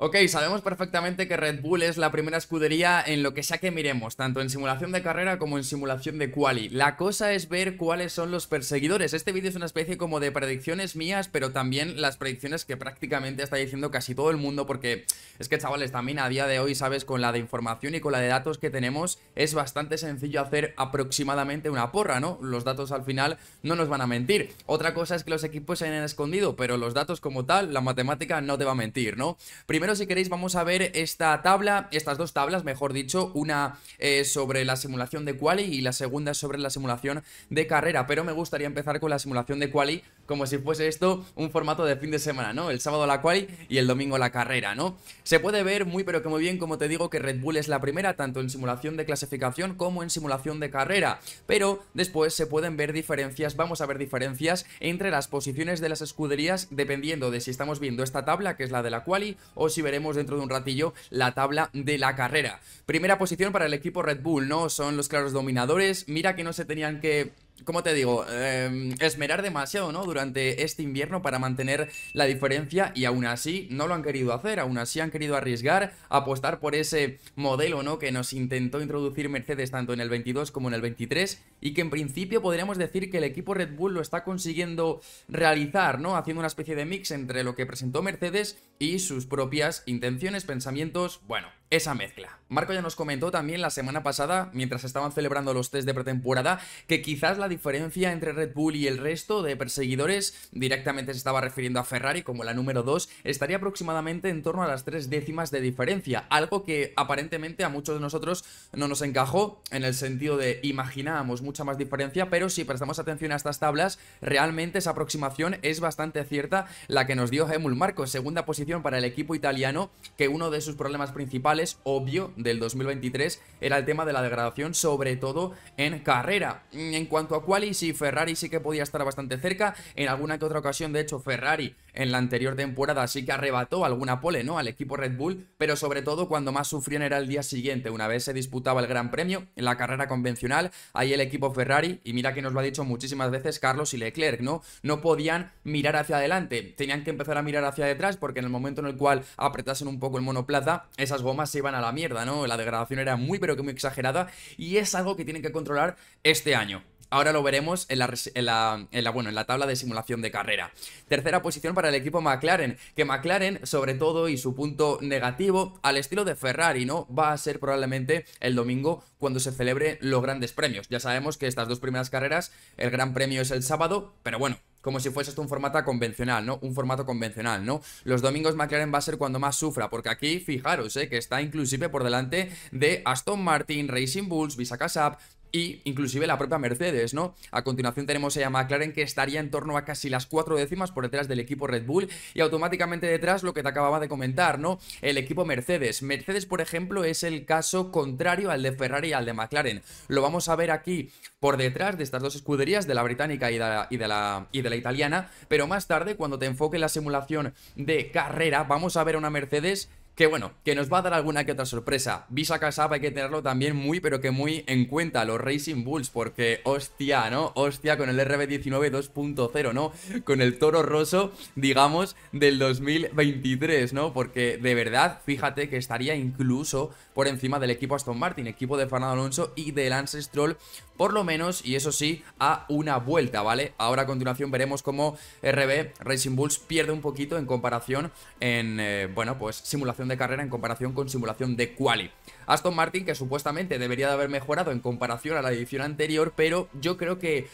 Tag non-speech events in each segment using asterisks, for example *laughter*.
Ok, sabemos perfectamente que Red Bull es la primera escudería en lo que sea que miremos, tanto en simulación de carrera como en simulación de quali. La cosa es ver cuáles son los perseguidores. Este vídeo es una especie como de predicciones mías, pero también las predicciones que prácticamente está diciendo casi todo el mundo, porque es que chavales, también a día de hoy, sabes, con la de información y con la de datos que tenemos, es bastante sencillo hacer aproximadamente una porra, ¿no? Los datos al final no nos van a mentir. Otra cosa es que los equipos se hayan escondido, pero los datos como tal, la matemática no te va a mentir, ¿no? Primero si queréis, vamos a ver esta tabla, estas dos tablas, mejor dicho, una eh, sobre la simulación de quali y la segunda sobre la simulación de carrera, pero me gustaría empezar con la simulación de quali como si fuese esto un formato de fin de semana, ¿no? El sábado la quali y el domingo la carrera, ¿no? Se puede ver muy pero que muy bien, como te digo, que Red Bull es la primera, tanto en simulación de clasificación como en simulación de carrera, pero después se pueden ver diferencias, vamos a ver diferencias entre las posiciones de las escuderías dependiendo de si estamos viendo esta tabla, que es la de la quali, o si veremos dentro de un ratillo la tabla de la carrera. Primera posición para el equipo Red Bull, ¿no? Son los claros dominadores, mira que no se tenían que como te digo? Em, esmerar demasiado, ¿no? Durante este invierno para mantener la diferencia y aún así no lo han querido hacer, aún así han querido arriesgar, apostar por ese modelo, ¿no? Que nos intentó introducir Mercedes tanto en el 22 como en el 23 y que en principio podríamos decir que el equipo Red Bull lo está consiguiendo realizar, ¿no? Haciendo una especie de mix entre lo que presentó Mercedes y sus propias intenciones, pensamientos, bueno, esa mezcla. Marco ya nos comentó también la semana pasada, mientras estaban celebrando los test de pretemporada, que quizás la diferencia entre Red Bull y el resto de perseguidores, directamente se estaba refiriendo a Ferrari como la número 2, estaría aproximadamente en torno a las tres décimas de diferencia, algo que aparentemente a muchos de nosotros no nos encajó en el sentido de imaginábamos mucha más diferencia, pero si prestamos atención a estas tablas, realmente esa aproximación es bastante cierta la que nos dio Hemul. Marco, segunda posición para el equipo italiano, que uno de sus problemas principales obvio, del 2023 era el tema de la degradación, sobre todo en carrera. En cuanto a quali, y Ferrari sí que podía estar bastante cerca. En alguna que otra ocasión, de hecho, Ferrari en la anterior temporada, así que arrebató alguna pole, ¿no? Al equipo Red Bull, pero sobre todo cuando más sufrían era el día siguiente, una vez se disputaba el Gran Premio en la carrera convencional, ahí el equipo Ferrari, y mira que nos lo ha dicho muchísimas veces Carlos y Leclerc, ¿no? No podían mirar hacia adelante, tenían que empezar a mirar hacia detrás porque en el momento en el cual apretasen un poco el monoplaza, esas gomas se iban a la mierda, ¿no? La degradación era muy pero que muy exagerada y es algo que tienen que controlar este año. Ahora lo veremos en la, bueno, en la tabla de simulación de carrera. Tercera posición para el equipo McLaren, que McLaren, sobre todo, y su punto negativo, al estilo de Ferrari, ¿no? Va a ser probablemente el domingo cuando se celebre los grandes premios. Ya sabemos que estas dos primeras carreras, el gran premio es el sábado, pero bueno, como si fuese esto un formato convencional, ¿no? Un formato convencional, ¿no? Los domingos McLaren va a ser cuando más sufra, porque aquí, fijaros, ¿eh? Que está inclusive por delante de Aston Martin, Racing Bulls, Visa Casap, y inclusive la propia Mercedes, ¿no? A continuación tenemos a McLaren que estaría en torno a casi las cuatro décimas por detrás del equipo Red Bull y automáticamente detrás lo que te acababa de comentar, ¿no? El equipo Mercedes. Mercedes, por ejemplo, es el caso contrario al de Ferrari y al de McLaren. Lo vamos a ver aquí por detrás de estas dos escuderías, de la británica y de la, italiana, pero más tarde, cuando te enfoque la simulación de carrera, vamos a ver a una Mercedes que bueno, que nos va a dar alguna que otra sorpresa. Visa casaba hay que tenerlo también muy, pero que muy en cuenta, los Racing Bulls, porque hostia, ¿no? Hostia, con el RB19 2.0, ¿no? Con el Toro roso, digamos, del 2023, ¿no? Porque de verdad, fíjate que estaría incluso por encima del equipo Aston Martin, equipo de Fernando Alonso y de Lance Stroll, por lo menos, y eso sí, a una vuelta, ¿vale? Ahora a continuación veremos cómo RB Racing Bulls pierde un poquito en comparación en, eh, bueno, pues simulación de carrera en comparación con simulación de quali. Aston Martin, que supuestamente debería de haber mejorado en comparación a la edición anterior, pero yo creo que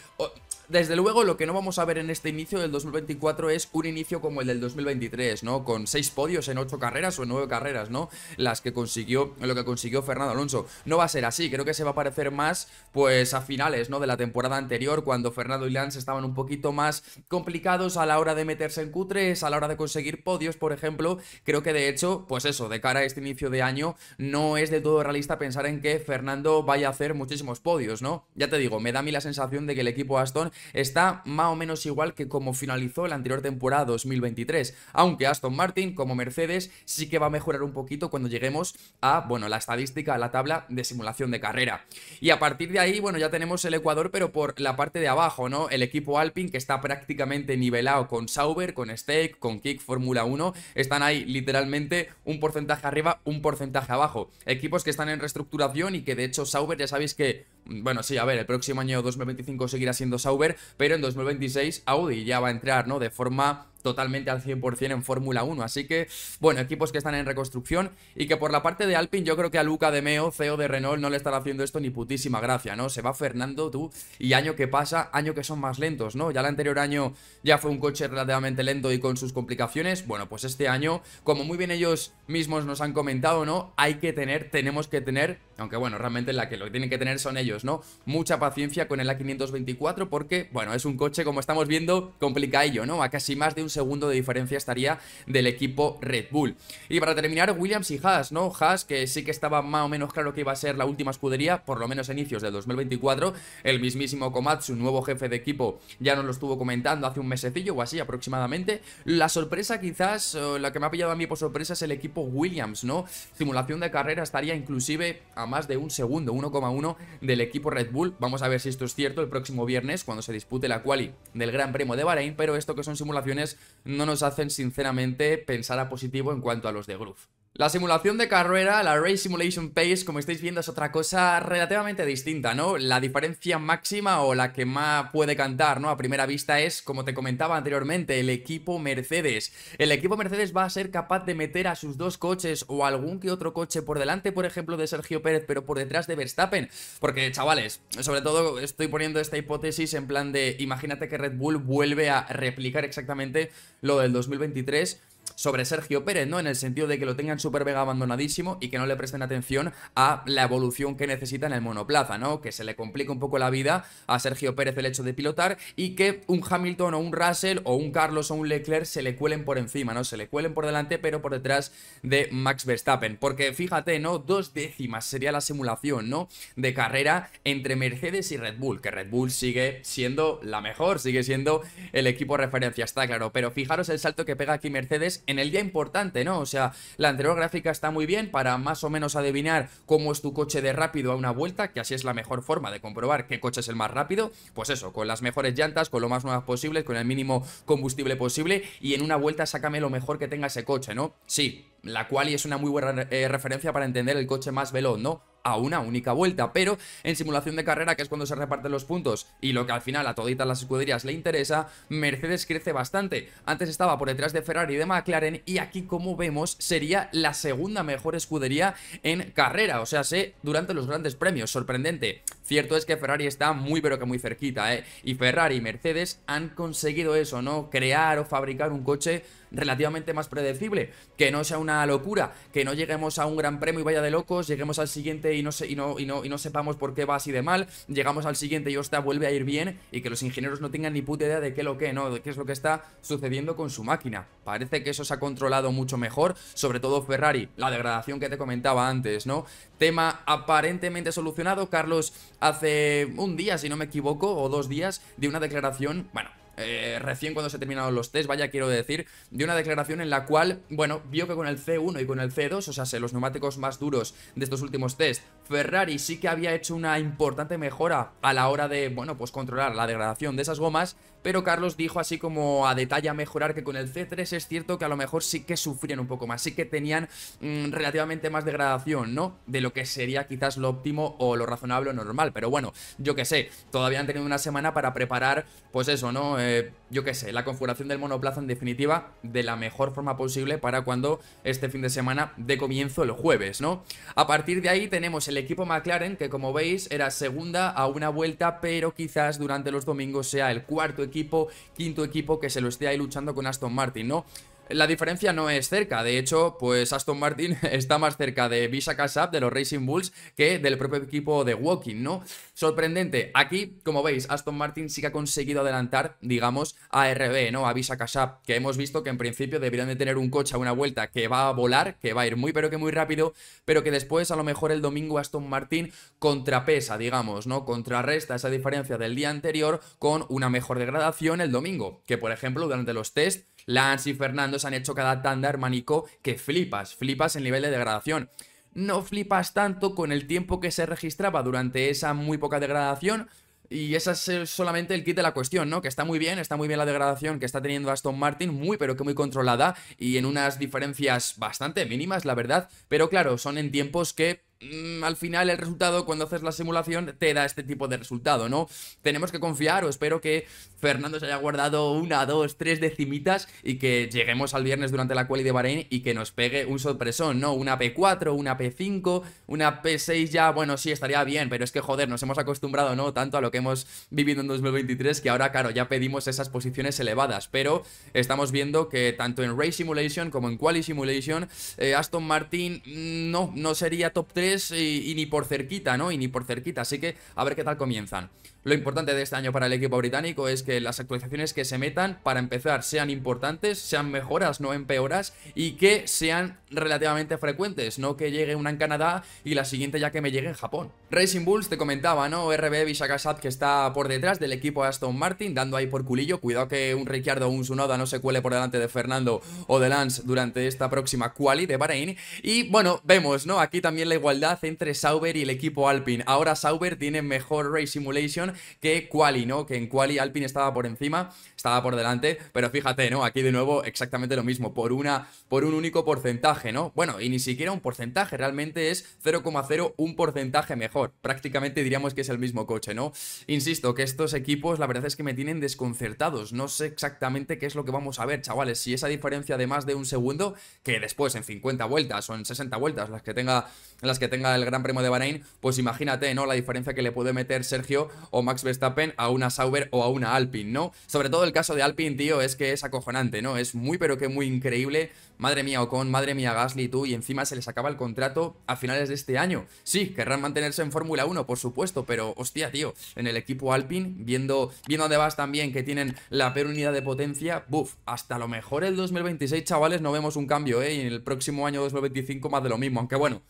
desde luego, lo que no vamos a ver en este inicio del 2024 es un inicio como el del 2023, ¿no? Con seis podios en ocho carreras o en nueve carreras, ¿no? Las que consiguió, lo que consiguió Fernando Alonso. No va a ser así, creo que se va a parecer más, pues, a finales, ¿no? De la temporada anterior, cuando Fernando y Lance estaban un poquito más complicados a la hora de meterse en cutres a la hora de conseguir podios, por ejemplo. Creo que de hecho, pues eso, de cara a este inicio de año, no es de todo realista pensar en que Fernando vaya a hacer muchísimos podios, ¿no? Ya te digo, me da a mí la sensación de que el equipo Aston está más o menos igual que como finalizó la anterior temporada 2023, aunque Aston Martin como Mercedes sí que va a mejorar un poquito cuando lleguemos a, bueno, la estadística, a la tabla de simulación de carrera. Y a partir de ahí, bueno, ya tenemos el Ecuador, pero por la parte de abajo, ¿no? El equipo Alpine que está prácticamente nivelado con Sauber, con Steak, con Kick Fórmula 1, están ahí literalmente un porcentaje arriba, un porcentaje abajo. Equipos que están en reestructuración y que de hecho Sauber ya sabéis que bueno, sí, a ver, el próximo año 2025 seguirá siendo Sauber, pero en 2026 Audi ya va a entrar, ¿no? De forma totalmente al 100% en Fórmula 1. Así que, bueno, equipos que están en reconstrucción y que por la parte de Alpine yo creo que a Luca de Meo, CEO de Renault, no le estará haciendo esto ni putísima gracia, ¿no? Se va Fernando, tú, y año que pasa, año que son más lentos, ¿no? Ya el anterior año ya fue un coche relativamente lento y con sus complicaciones. Bueno, pues este año, como muy bien ellos mismos nos han comentado, ¿no? Hay que tener, tenemos que tener, aunque bueno, realmente la que lo que tienen que tener son ellos, ¿no? Mucha paciencia con el A524 porque, bueno, es un coche, como estamos viendo, complica ello, ¿no? A casi más de un segundo de diferencia estaría del equipo Red Bull. Y para terminar, Williams y Haas, ¿no? Haas, que sí que estaba más o menos claro que iba a ser la última escudería, por lo menos a inicios del 2024. El mismísimo Komatsu, nuevo jefe de equipo, ya nos lo estuvo comentando hace un mesecillo o así aproximadamente. La sorpresa quizás, la que me ha pillado a mí por sorpresa es el equipo Williams, ¿no? Simulación de carrera estaría inclusive a más de un segundo, 1,1 del equipo Red Bull. Vamos a ver si esto es cierto el próximo viernes cuando se dispute la quali del Gran Premio de Bahrein, pero esto que son simulaciones no nos hacen sinceramente pensar a positivo en cuanto a los de Groove. La simulación de carrera, la Race Simulation Pace, como estáis viendo, es otra cosa relativamente distinta, ¿no? La diferencia máxima o la que más puede cantar, ¿no? A primera vista es, como te comentaba anteriormente, el equipo Mercedes. El equipo Mercedes va a ser capaz de meter a sus dos coches o algún que otro coche por delante, por ejemplo, de Sergio Pérez, pero por detrás de Verstappen. Porque, chavales, sobre todo estoy poniendo esta hipótesis en plan de, imagínate que Red Bull vuelve a replicar exactamente lo del 2023 sobre Sergio Pérez, ¿no? En el sentido de que lo tengan Super Vega abandonadísimo y que no le presten atención a la evolución que necesita en el monoplaza, ¿no? Que se le complica un poco la vida a Sergio Pérez el hecho de pilotar y que un Hamilton o un Russell o un Carlos o un Leclerc se le cuelen por encima, ¿no? Se le cuelen por delante pero por detrás de Max Verstappen. Porque fíjate, ¿no? Dos décimas sería la simulación, ¿no? De carrera entre Mercedes y Red Bull, que Red Bull sigue siendo la mejor, sigue siendo el equipo referencia, está claro. Pero fijaros el salto que pega aquí Mercedes en el día importante, ¿no? O sea, la anterior gráfica está muy bien para más o menos adivinar cómo es tu coche de rápido a una vuelta, que así es la mejor forma de comprobar qué coche es el más rápido, pues eso, con las mejores llantas, con lo más nuevas posibles, con el mínimo combustible posible y en una vuelta sácame lo mejor que tenga ese coche, ¿no? Sí, la cual es una muy buena eh, referencia para entender el coche más veloz, ¿no? a una única vuelta, pero en simulación de carrera, que es cuando se reparten los puntos y lo que al final a toditas las escuderías le interesa, Mercedes crece bastante. Antes estaba por detrás de Ferrari y de McLaren y aquí, como vemos, sería la segunda mejor escudería en carrera, o sea, sé, durante los grandes premios, sorprendente. Cierto es que Ferrari está muy pero que muy cerquita, ¿eh? Y Ferrari y Mercedes han conseguido eso, ¿no? Crear o fabricar un coche relativamente más predecible, que no sea una locura, que no lleguemos a un gran premio y vaya de locos, lleguemos al siguiente y no, y no, sepamos por qué va así de mal, llegamos al siguiente y hostia, vuelve a ir bien y que los ingenieros no tengan ni puta idea de qué lo que, ¿no? De qué es lo que está sucediendo con su máquina. Parece que eso se ha controlado mucho mejor, sobre todo Ferrari, la degradación que te comentaba antes, ¿no? Tema aparentemente solucionado, Carlos hace un día, si no me equivoco, o dos días, de una declaración, bueno, eh, recién cuando se terminaron los test, vaya, quiero decir, De una declaración en la cual, bueno, vio que con el C1 y con el C2, o sea, los neumáticos más duros de estos últimos test, Ferrari sí que había hecho una importante mejora a la hora de, bueno, pues controlar la degradación de esas gomas, pero Carlos dijo así como a detalle a mejorar que con el C3 es cierto que a lo mejor sí que sufrían un poco más, sí que tenían mm, relativamente más degradación, ¿no? De lo que sería quizás lo óptimo o lo razonable o normal, pero bueno, yo que sé, todavía han tenido una semana para preparar, pues eso, ¿no? Eh, yo que sé, la configuración del monoplazo en definitiva de la mejor forma posible para cuando este fin de semana de comienzo el jueves, ¿no? A partir de ahí tenemos el equipo McLaren, que como veis era segunda a una vuelta, pero quizás durante los domingos sea el cuarto equipo equipo, quinto equipo que se lo esté ahí luchando con Aston Martin, ¿no? la diferencia no es cerca, de hecho, pues Aston Martin *laughs* está más cerca de Visa App, de los Racing Bulls, que del propio equipo de Walking, ¿no? Sorprendente, aquí, como veis, Aston Martin sí que ha conseguido adelantar, digamos, a RB, ¿no? A Visa App, que hemos visto que en principio deberían de tener un coche a una vuelta que va a volar, que va a ir muy pero que muy rápido, pero que después a lo mejor el domingo Aston Martin contrapesa, digamos, ¿no? Contrarresta esa diferencia del día anterior con una mejor degradación el domingo, que por ejemplo durante los tests Lance y Fernando se han hecho cada tanda, hermanico, que flipas, flipas el nivel de degradación. No flipas tanto con el tiempo que se registraba durante esa muy poca degradación, y esa es solamente el kit de la cuestión, ¿no? Que está muy bien, está muy bien la degradación que está teniendo Aston Martin, muy pero que muy controlada y en unas diferencias bastante mínimas, la verdad, pero claro, son en tiempos que Mm, al final el resultado cuando haces la simulación te da este tipo de resultado, ¿no? Tenemos que confiar o espero que Fernando se haya guardado una, dos, tres decimitas y que lleguemos al viernes durante la quali de Bahrein y que nos pegue un sorpresón, ¿no? Una P4, una P5, una P6 ya, bueno, sí, estaría bien, pero es que joder, nos hemos acostumbrado, ¿no? Tanto a lo que hemos vivido en 2023 que ahora, claro, ya pedimos esas posiciones elevadas, pero estamos viendo que tanto en Race Simulation como en Quali Simulation, eh, Aston Martin mm, no, no sería top 3 eh, y, ni por cerquita, ¿no? Y ni por cerquita, así que a ver qué tal comienzan. Lo importante de este año para el equipo británico es que las actualizaciones que se metan, para empezar, sean importantes, sean mejoras, no empeoras, y que sean relativamente frecuentes, no que llegue una en Canadá y la siguiente ya que me llegue en Japón. Racing Bulls te comentaba, ¿no? RB Sakasad que está por detrás del equipo Aston Martin, dando ahí por culillo. Cuidado que un Ricciardo o un Sunoda no se cuele por delante de Fernando o de Lance durante esta próxima quali de Bahrein. Y bueno, vemos, ¿no? Aquí también la igualdad entre Sauber y el equipo Alpine. Ahora Sauber tiene mejor Race Simulation que Quali, ¿no? Que en Quali Alpine estaba por encima, estaba por delante, pero fíjate, ¿no? Aquí de nuevo exactamente lo mismo, por, una, por un único porcentaje, ¿no? Bueno, y ni siquiera un porcentaje, realmente es 0,0 un porcentaje mejor, prácticamente diríamos que es el mismo coche, ¿no? Insisto, que estos equipos la verdad es que me tienen desconcertados, no sé exactamente qué es lo que vamos a ver, chavales, si esa diferencia de más de un segundo, que después en 50 vueltas o en 60 vueltas, las que tenga, las que tenga el Gran Premio de Bahrein, pues imagínate, ¿no? La diferencia que le puede meter Sergio o Max Verstappen a una Sauber o a una Alpine, ¿no? Sobre todo el caso de Alpine, tío, es que es acojonante, ¿no? Es muy pero que muy increíble. Madre mía Ocon, madre mía Gasly, tú, y encima se les acaba el contrato a finales de este año. Sí, querrán mantenerse en Fórmula 1, por supuesto, pero hostia, tío, en el equipo Alpine, viendo, viendo dónde vas también, que tienen la peor unidad de potencia, buf, hasta lo mejor el 2026, chavales, no vemos un cambio, ¿eh? Y en el próximo año 2025 más de lo mismo, aunque bueno,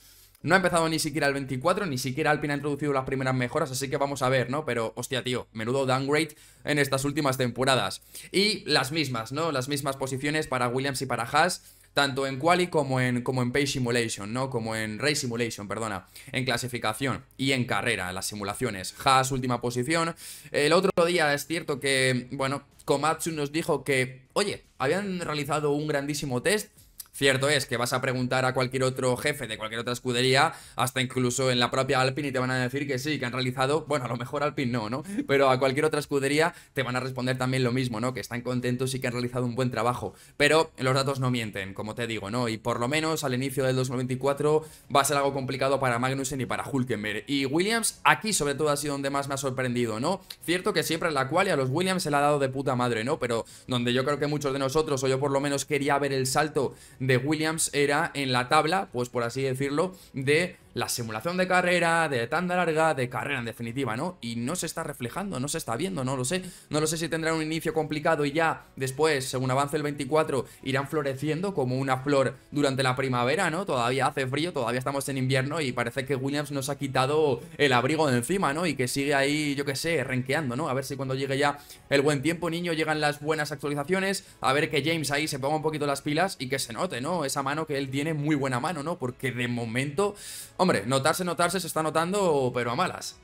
no ha empezado ni siquiera el 24, ni siquiera Alpine ha introducido las primeras mejoras, así que vamos a ver, ¿no? Pero, hostia, tío, menudo downgrade en estas últimas temporadas. Y las mismas, ¿no? Las mismas posiciones para Williams y para Haas tanto en Quali como en, como en Pay Simulation, ¿no? Como en Race Simulation, perdona, en clasificación y en carrera, las simulaciones. Haas, última posición. El otro día es cierto que, bueno, Komatsu nos dijo que, oye, habían realizado un grandísimo test, Cierto es que vas a preguntar a cualquier otro jefe de cualquier otra escudería, hasta incluso en la propia Alpine, y te van a decir que sí, que han realizado, bueno, a lo mejor Alpine no, ¿no? Pero a cualquier otra escudería te van a responder también lo mismo, ¿no? Que están contentos y que han realizado un buen trabajo. Pero los datos no mienten, como te digo, ¿no? Y por lo menos al inicio del 2024 va a ser algo complicado para Magnussen y para Hulkenberg. Y Williams, aquí sobre todo ha sido donde más me ha sorprendido, ¿no? Cierto que siempre en la cual y a los Williams se la ha dado de puta madre, ¿no? Pero donde yo creo que muchos de nosotros, o yo por lo menos quería ver el salto de Williams era en la tabla, pues por así decirlo, de la simulación de carrera, de tanda larga, de carrera en definitiva, ¿no? Y no se está reflejando, no se está viendo, no lo sé. No lo sé si tendrá un inicio complicado y ya después, según avance el 24, irán floreciendo como una flor durante la primavera, ¿no? Todavía hace frío, todavía estamos en invierno y parece que Williams nos ha quitado el abrigo de encima, ¿no? Y que sigue ahí, yo qué sé, renqueando, ¿no? A ver si cuando llegue ya el buen tiempo, niño, llegan las buenas actualizaciones, a ver que James ahí se ponga un poquito las pilas y que se note, ¿no? Esa mano que él tiene, muy buena mano, ¿no? Porque de momento... Hombre, notarse, notarse, se está notando, pero a malas.